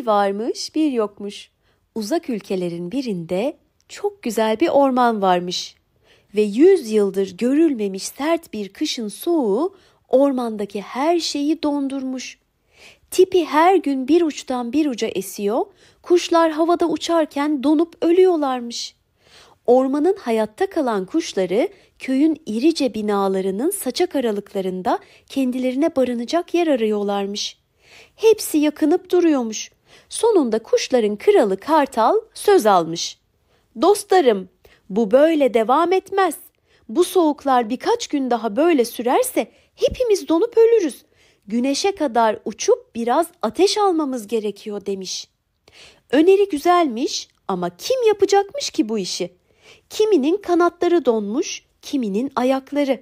bir varmış bir yokmuş. Uzak ülkelerin birinde çok güzel bir orman varmış ve yüz yıldır görülmemiş sert bir kışın soğuğu ormandaki her şeyi dondurmuş. Tipi her gün bir uçtan bir uca esiyor, kuşlar havada uçarken donup ölüyorlarmış. Ormanın hayatta kalan kuşları köyün irice binalarının saçak aralıklarında kendilerine barınacak yer arıyorlarmış. Hepsi yakınıp duruyormuş. Sonunda kuşların kralı Kartal söz almış. Dostlarım, bu böyle devam etmez. Bu soğuklar birkaç gün daha böyle sürerse hepimiz donup ölürüz. Güneşe kadar uçup biraz ateş almamız gerekiyor demiş. Öneri güzelmiş ama kim yapacakmış ki bu işi? Kiminin kanatları donmuş, kiminin ayakları.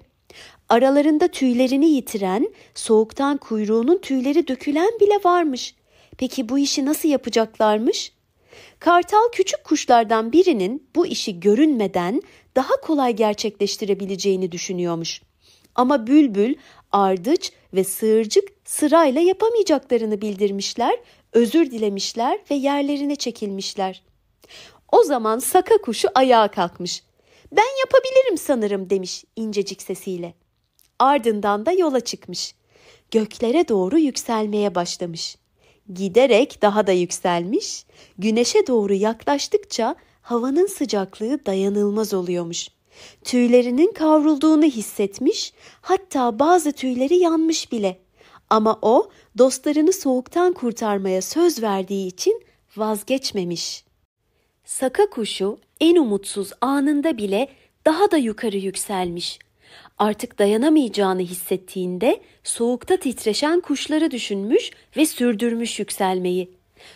Aralarında tüylerini yitiren, soğuktan kuyruğunun tüyleri dökülen bile varmış. Peki bu işi nasıl yapacaklarmış? Kartal küçük kuşlardan birinin bu işi görünmeden daha kolay gerçekleştirebileceğini düşünüyormuş. Ama bülbül, ardıç ve sığırcık sırayla yapamayacaklarını bildirmişler, özür dilemişler ve yerlerine çekilmişler. O zaman saka kuşu ayağa kalkmış. Ben yapabilirim sanırım demiş incecik sesiyle. Ardından da yola çıkmış. Göklere doğru yükselmeye başlamış.'' giderek daha da yükselmiş, güneşe doğru yaklaştıkça havanın sıcaklığı dayanılmaz oluyormuş. Tüylerinin kavrulduğunu hissetmiş, hatta bazı tüyleri yanmış bile. Ama o dostlarını soğuktan kurtarmaya söz verdiği için vazgeçmemiş. Saka kuşu en umutsuz anında bile daha da yukarı yükselmiş Artık dayanamayacağını hissettiğinde soğukta titreşen kuşları düşünmüş ve sürdürmüş yükselmeyi.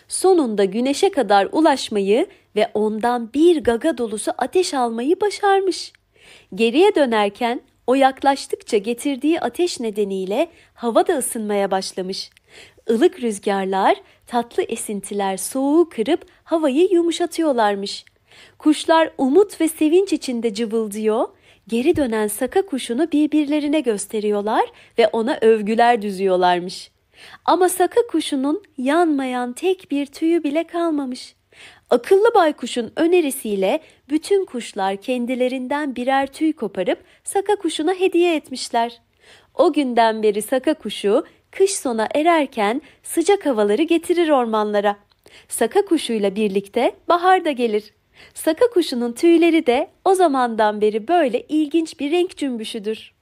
Sonunda güneşe kadar ulaşmayı ve ondan bir gaga dolusu ateş almayı başarmış. Geriye dönerken o yaklaştıkça getirdiği ateş nedeniyle hava da ısınmaya başlamış. Ilık rüzgarlar, tatlı esintiler soğuğu kırıp havayı yumuşatıyorlarmış. Kuşlar umut ve sevinç içinde cıvıldıyor geri dönen saka kuşunu birbirlerine gösteriyorlar ve ona övgüler düzüyorlarmış. Ama saka kuşunun yanmayan tek bir tüyü bile kalmamış. Akıllı baykuşun önerisiyle bütün kuşlar kendilerinden birer tüy koparıp saka kuşuna hediye etmişler. O günden beri saka kuşu kış sona ererken sıcak havaları getirir ormanlara. Saka kuşuyla birlikte bahar da gelir. Saka kuşunun tüyleri de o zamandan beri böyle ilginç bir renk cümbüşüdür.